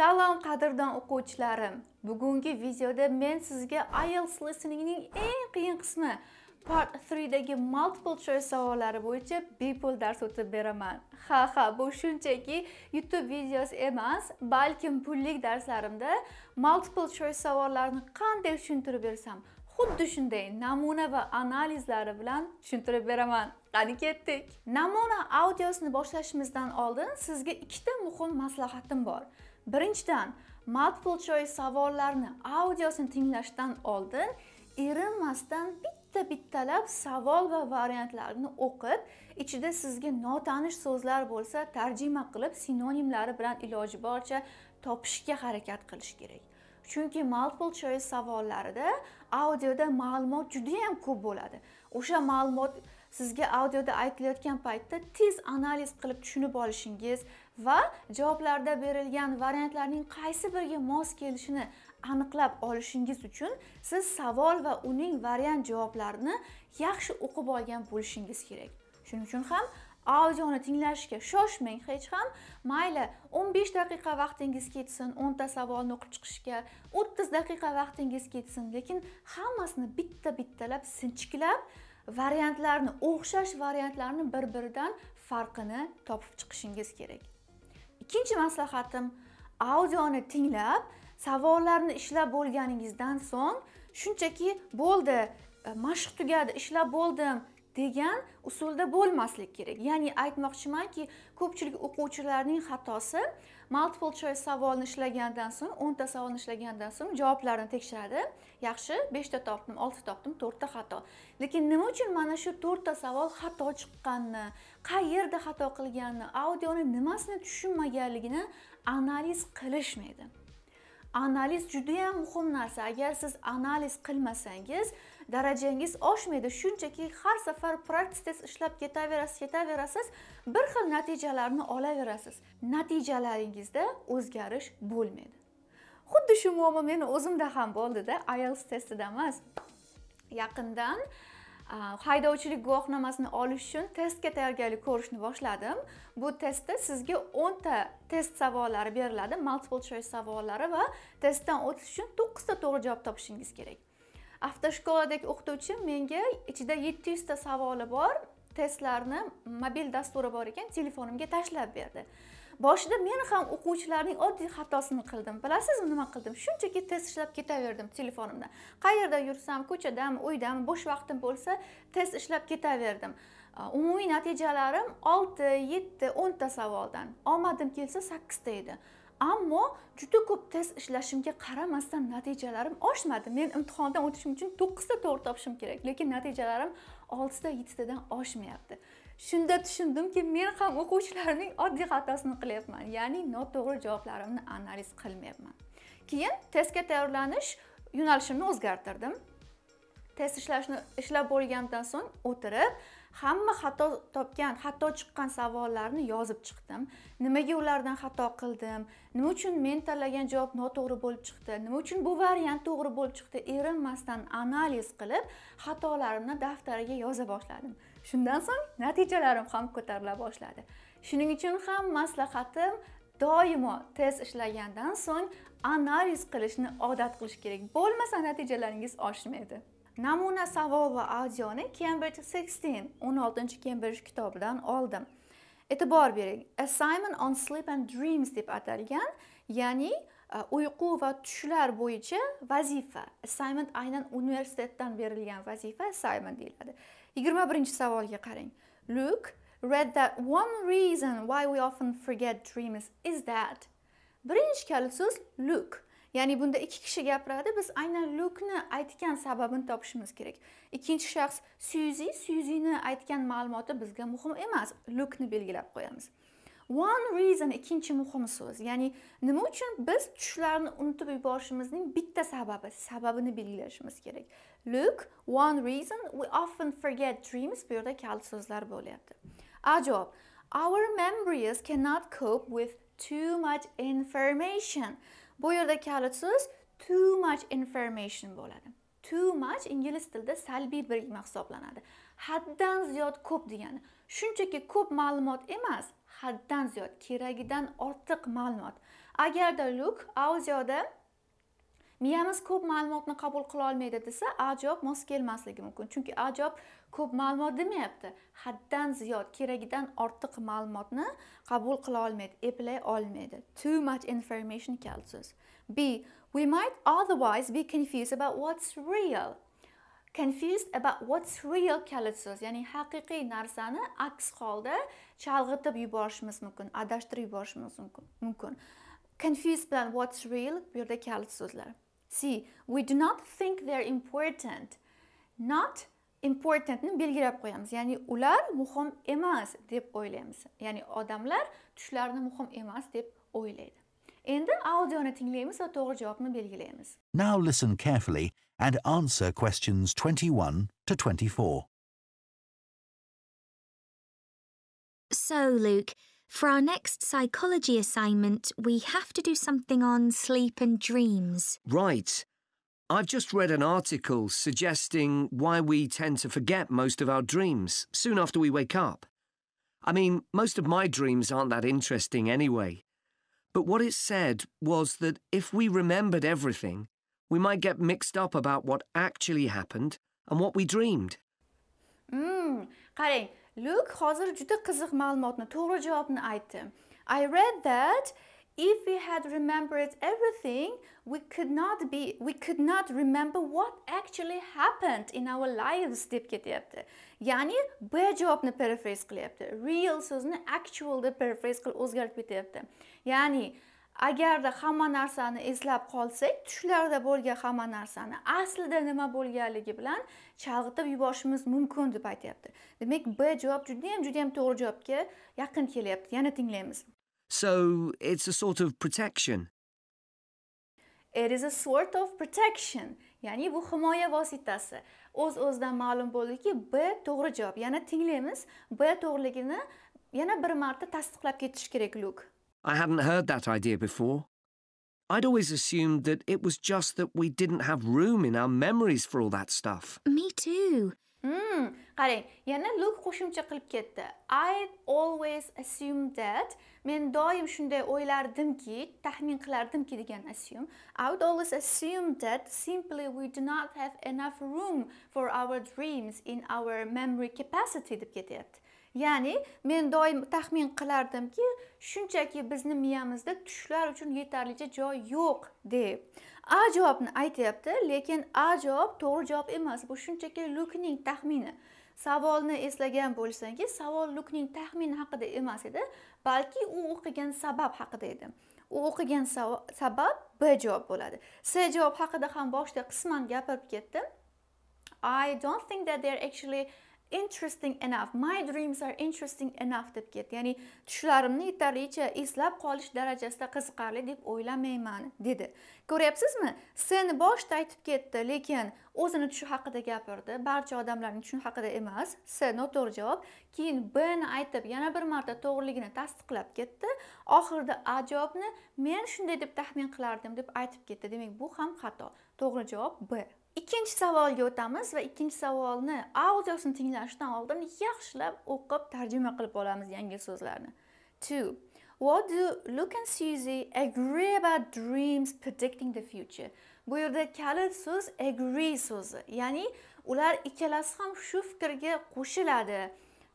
Salom qadrdon o'quvchilarim. Bugungi videoda men sizga IELTS listeningning eng qiyin qismi Part 3 dagi multiple choice savollari bo'yicha bepul dars o'tib beraman. Ha, ha, bu shunchaki YouTube videosi emas, balkim pullik darslarimda multiple choice savollarini qanday tushuntirib bersam, xuddi shunday namuna va analizlari bilan tushuntirib beraman qani ketdik namuna audiosini boshlashimizdan oldin sizga ikkita muhim maslahatim bor birinchidan multiple choice savollarni audiosini tinglashdan oldin erinmasdan bitta bittalab savol va variantlarni o'qib ichida sizga notanish so'zlar bo'lsa tarjima qilib sinonimlari bilan iloji boricha topishga harakat qilish kerak chunki multiple choice savollarida audioda ma'lumot juda ham ko'p bo'ladi o'sha ma'lumot sizga audioda aytilayotgan paytda tez analiz qilib tushunib olishingiz va javoblarda berilgan variantlarning qaysi biriga mos kelishini aniqlab olishingiz uchun siz savol va uning variant javoblarini yaxshi o'qib olgan bo'lishingiz kerak shuning uchun ham audioni tinglashga shoshmang hech ham mayli 15 daqiqa vaqtingiz ketsin 10 ta savolni o'qib chiqishga 30 daqiqa vaqtingiz ketsin lekin hammasini bitta bittalab sinchiklab variantlarni o'xshash variantlarni bir biridan farqini topib chiqishingiz kerak ikkinchi maslahatim audioni tinglab savollarni ishlab bo'lganingizdan so'ng shunchaki bo'ldi mashq tugadi ishlab bo'ldim degan usulda bo'lmaslik kerak ya'ni aytmoqchimanki ko'pchilik o'quvchilarning xatosi multiple choice savolni ishlagandan so'ng o'nta savolni ishlagandan so'ng javoblarini tekshiradi yaxshi beshta topdim oltita topdim to'rtta xato lekin nima uchun mana shu to'rtta savol xato chiqqanini qayerda xato qilganini audioni nimasini tushunmaganligini analiz qilishmaydi analiz judayam muhim narsa agar siz analiz qilmasangiz darajangiz oshmaydi shunchaki har safar test ishlab ketaverasiz ketaverasiz bir xil natijalarni olaverasiz natijalaringizda o'zgarish bo'lmaydi xuddi shu muammo meni o'zimda ham bo'ldida ielts testida emas yaqindan haydovchilik guvohnomasini olish uchun testga tayyorgarlik ko'rishni boshladim bu testda sizga o'nta test savollari beriladi multiple choice savollari va testdan o'tish uchun to'qqizta to'g'ri javob topishingiz kerak avtoshkoladagi o'qituvchi menga ichida yetti yuzta savoli bor testlarni mobil dasturi bor ekan telefonimga tashlab berdi boshida men ham o'quvchilarning oddiy xatosini qildim bilasizmi nima qildim shunchaki test ishlab ketaverdim telefonimda qayerda yursam ko'chadami uydami bo'sh vaqtim bo'lsa test ishlab ketaverdim umumiy natijalarim olti yetti o'nta savoldan omadim kelsa sakkizta edi ammo juda ko'p test ishlashimga qaramasdan natijalarim oshmadi men imtihondan o'tishim uchun to'qqizta to'g'ri topishim kerak lekin natijalarim oltita yettitadan oshmayapti shunda tushundimki men ham o'quvchilarning oddiy xatosini qilyapman ya'ni noto'g'ri javoblarimni analiz qilmayapman keyin testga tayyorlanish yo'nalishimni o'zgartirdim test ishlashni ishlab bo'lgandan so'ng o'tirib hamma xato topgan xato chiqqan savollarni yozib chiqdim nimaga ulardan xato qildim nima uchun men tanlagan javob noto'g'ri bo'lib chiqdi nima uchun bu variant to'g'ri bo'lib chiqdi erinmasdan analiz qilib xatolarimni daftariga yoza boshladim shundan so'ng natijalarim ham ko'tarila boshladi shuning uchun ham maslahatim doimo test ishlagandan so'ng analiz qilishni odat qilish kerak bo'lmasa natijalaringiz oshmaydi namuna savol va audioni cambridge 16 16 chi cambridge kitobidan oldim e'tibor bering assignment on sleep and dreams deb atalgan ya'ni e, uyqu va tushlar bo'yicha vazifa assignment aynan universitetdan berilgan vazifa assignment deyiladi 21 savolga qarang Look, read that one reason why we often forget dreams is that birinchi kalit so'z look. ya'ni bunda ikki kishi gapiradi biz aynan lukni aytgan sababini topishimiz kerak ikkinchi shaxs syuzi syuzini aytgan ma'lumoti bizga muhim emas lukni belgilab qo'yamiz one reason ikkinchi muhim so'z ya'ni nima uchun biz tushlarni unutib yuborishimizning bitta sababi sababini belgilashimiz kerak luke one reason we often forget dreams bu yerda kalit so'zlar bo'lyapti a javob our memories cannot cope with too much information bu yerda kalit so'z too much information bo'ladi too much ingliz tilida salbiy birikma hisoblanadi haddan ziyod ko'p degani shunchaki ko'p ma'lumot emas haddan ziyod keragidan ortiq ma'lumot agarda luk audioda miyamiz ko'p ma'lumotni qabul qila olmaydi desa a javob mos kelmasligi mumkin chunki a javob ko'p ma'lumot demayapti haddan ziyod keragidan ortiq ma'lumotni qabul qila olmaydi eplay olmaydi too much information kal so'z b we might otherwise be confused about what's real confused about what's real kalit so'z ya'ni haqiqiy narsani aks holda chalg'itib yuborishimiz mumkin adashtirib yuborishimiz mumkin confused bilan what's real bu yerda kalit so'zlar See, we do not think they're important. Not importantni belgilab qo'yamiz ya'ni ular muhim emas deb o'ylaymiz ya'ni odamlar tushlarni muhim emas deb o'ylaydi endi audioni tinglaymiz va to'g'ri javobni belgilaymiz now listen carefully and answer questions 21 to 24 so luke For our next psychology assignment, we have to do something on sleep and dreams. Right. I've just read an article suggesting why we tend to forget most of our dreams soon after we wake up. I mean, most of my dreams aren't that interesting anyway. But what it said was that if we remembered everything, we might get mixed up about what actually happened and what we dreamed. Hmm. Karen, Look, hozir juda qiziq ma'lumotni, to'g'ri javobni aytdi. I read that if we had remembered everything, we could not be we could not remember what actually happened in our lives deb ketyapti. Ya'ni B javobni paraphrase qilyapti. Real so'zni actual deb paraphrase qilib o'zgartirib ketyapti. Ya'ni agarda hamma narsani eslab qolsak tushlarda bo'lgan hamma narsani aslida nima bo'lganligi bilan chalg'itib yuborishimiz mumkin deb aytyapti demak b javob judayam judayam to'g'ri javobga yaqin kelyapti yana tinglaymiz so it's a sort of protection it is a sort of protection ya'ni bu himoya vositasi o'z o'zidan ma'lum bo'ldiki b to'g'ri javob yana tinglaymiz b to'g'riligini yana bir marta tasdiqlab ketish kerak luk I hadn't heard that idea before. I'd always assumed that it was just that we didn't have room in our memories for all that stuff. Me too. Hmm, qarang, yana Luke qo'shimcha qilib ketdi. I always assumed that. Men doim shunday o'ylardimki, taxmin qilardimki degan assume. I would always assume that simply we do not have enough room for our dreams in our memory capacity deb ketyapti. ya'ni men doim taxmin qilardimki shunchaki bizni miyamizda tushlar uchun yetarlicha joy yo'q deb a javobni aytyapti lekin a javob to'g'ri javob emas bu shunchaki lukning taxmini savolni eslagan bo'lsangiz savol lukning taxmini haqida emas edi balki u o'qigan sabab haqida edi u o'qigan sabab b javob bo'ladi c javob haqida ham boshida qisman gapirib ketdim i don't think that they're actually interesting enough my dreams are interesting enough deb ketdi ya'ni tushlarimni yetarlicha eslab qolish darajasida qiziqarli deb o'ylamayman dedi ko'ryapsizmi sen boshida aytib ketdi lekin o'zini tushi haqida gapirdi barcha odamlarning tushi haqida emas s noto'g'ri javob keyin bni aytib yana bir marta to'g'riligini tasdiqlab ketdi oxirida a javobni men shunday deb taxmin qilardim deb aytib ketdi demak bu ham xato to'g'ri javob b ikkinchi savolga o'tamiz va ikkinchi savolni audiosini tinglashdan oldin yaxshilab o'qib tarjima qilib olamiz yangi so'zlarni 2. what do luke and Susie agree about dreams predicting the future bu yerda kalit so'z agree so'zi ya'ni ular ikkalasi ham shu fikrga qo'shiladi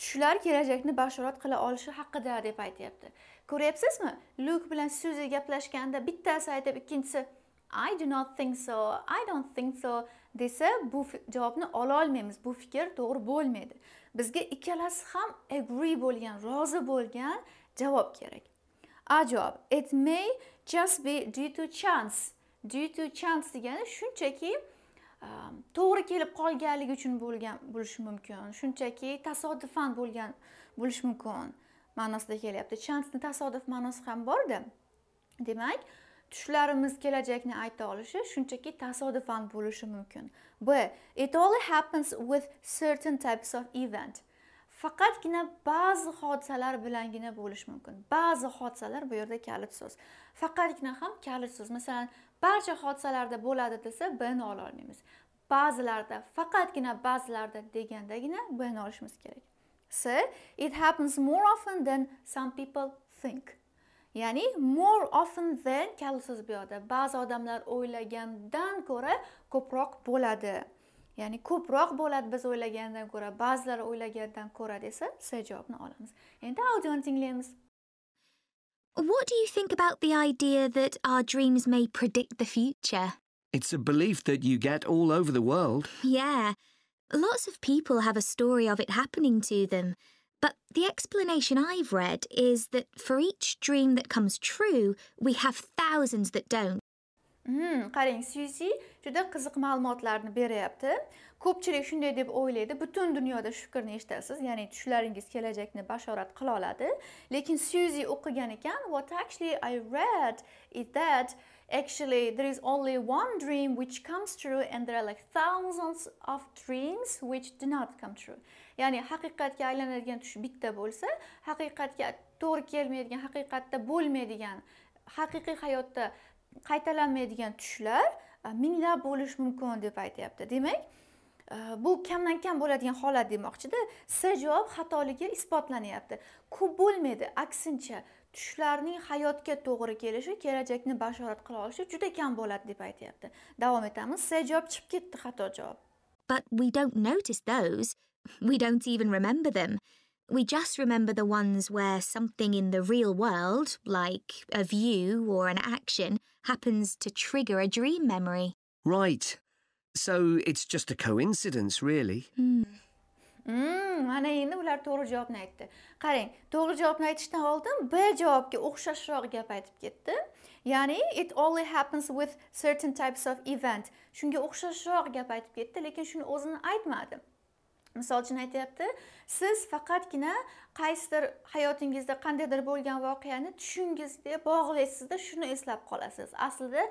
tushlar kelajakni bashorat qila olishi haqida deb aytayapti. ko'ryapsizmi Luke bilan Susie gaplashganda bittasi aytib ikkinchisi I do not think so. I don't think so desa bu javobni ololmaymiz. Bu fikr to'g'ri bo'lmaydi. Bizga ikkalasi ham agree bo'lgan, rozi bo'lgan javob kerak. A javob. It may just be due to chance. Due to chance degani shunchaki um, to'g'ri kelib qolganligi uchun bo'lgan bo'lishi mumkin. Shunchaki tasodifan bo'lgan bo'lishi mumkin. ma'nosida kelyapti. Chansni tasodif ma'nosi ham borda. Demak, tushlarimiz kelajakni ayta olishi shunchaki tasodifan bo'lishi mumkin b it only happens with certain types of event faqatgina ba'zi hodisalar bilangina bo'lishi mumkin ba'zi hodisalar bu yerda kalit so'z faqatgina ham kalit so'z masalan barcha hodisalarda bo'ladi desa bni ololmaymiz ba'zilarda faqatgina ba'zilarda degandagina bni olishimiz kerak c it happens more often than some people think ya'ni more often than kalusiz bu yoqda ba'zi odamlar o'ylagandan ko'ra ko'proq bo'ladi ya'ni ko'proq bo'ladi biz o'ylagandan ko'ra ba'zilar o'ylagandan ko'ra desa c javobni olamiz endi audioni tinglaymiz What do you think about the idea that our dreams may predict the future? It's a belief that you get all over the world. Yeah. Lots of people have a story of it happening to them. But the explanation I've read is that for each dream that comes true, we have thousands that don't. Hmm, qarang, Suzi juda qiziq ma'lumotlarni beryapti. Ko'pchilik shunday deb o'ylaydi, butun dunyoda shu fikrni eshitasiz, ya'ni tushlaringiz kelajakni bashorat qila oladi. Lekin Suzi o'qigan ekan, what actually I read is that actually there is only one dream which comes true and there are like thousands of dreams which do not come true. ya'ni haqiqatga aylanadigan tush bitta bo'lsa haqiqatga to'g'ri kelmaydigan haqiqatda bo'lmaydigan haqiqiy hayotda qaytalanmaydigan tushlar e, minglab bo'lishi mumkin deb aytyapti demak e, bu kamdan kam bo'ladigan holat demoqchida s javob xatoligi isbotlanyapti ko'p bo'lmaydi aksincha tushlarning hayotga to'g'ri kelishi kelajakni bashorat qila olishi juda kam bo'ladi deb aytyapti davom etamiz s javob chiqib ketdi xato javob but we don't notice those We don't even remember them. We just remember the ones where something in the real world, like a view or an action, happens to trigger a dream memory. Right. So it's just a coincidence, really. Hmm. mana hmm, endi ular to'g'ri javobni aytdi qarang to'g'ri javobni aytishdan oldin b javobga o'xshashroq gap aytib ketdi ya'ni it only happens with certain types of event shunga o'xshashroq gap aytib ketdi lekin shuni o'zini aytmadi misol uchun aytyapti siz faqatgina qaysidir hayotingizda qandaydir bo'lgan voqeani tushingizga bog'laysizda shuni eslab qolasiz aslida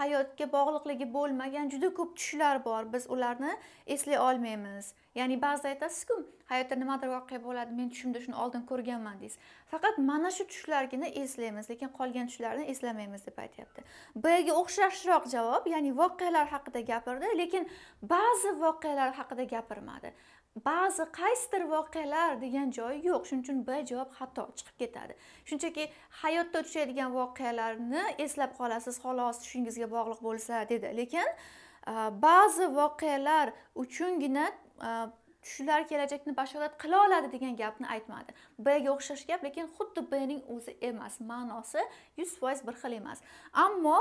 hayotga bog'liqligi bo'lmagan juda ko'p tushlar bor biz ularni eslay olmaymiz ya'ni ba'zida aytasizku hayotda nimadir voqea bo'ladi men tushimda shuni oldin ko'rganman deysiz faqat mana shu tushlargina eslaymiz lekin qolgan tushlarni eslamaymiz deb aytyapti b ga o'xshashroq javob ya'ni voqealar haqida gapirdi lekin ba'zi voqealar haqida gapirmadi ba'zi qaysidir voqealar degan joyi yo'q shuning uchun b javob xato chiqib ketadi shunchaki hayotda uchraydigan voqealarni eslab qolasiz xolos tushingizga bog'liq bo'lsa dedi lekin e, ba'zi voqealar uchungina tushlar e, kelajakni bashorat qila oladi degan gapni aytmadi b ga o'xshash gap lekin xuddi b ning o'zi emas ma'nosi yuz foiz bir xil emas ammo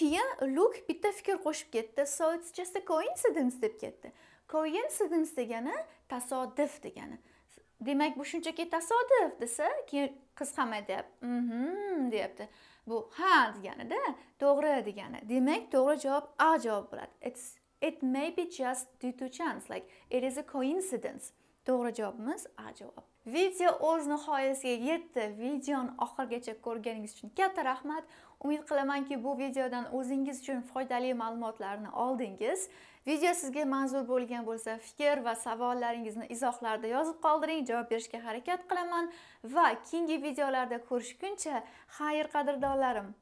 keyin luk bitta fikr qo'shib ketdi so it's just a coincidence deb ketdi coincidence degani tasodif degani demak bu shunchaki tasodif desa keyin qiz ham aytyapti mhm deyapti bu ha deganida to'g'ri degani demak to'g'ri javob a javob bo'ladi its it may be just due to chance like it is a coincidence to'g'ri javobimiz a javob video o'z nihoyasiga yetdi videoni oxirigacha ko'rganingiz uchun katta rahmat umid qilamanki bu videodan o'zingiz uchun foydali ma'lumotlarni oldingiz video sizga manzur bo'lgan bo'lsa fikr va savollaringizni izohlarda yozib qoldiring javob berishga harakat qilaman va keyingi videolarda ko'rishguncha xayr qadrdonlarim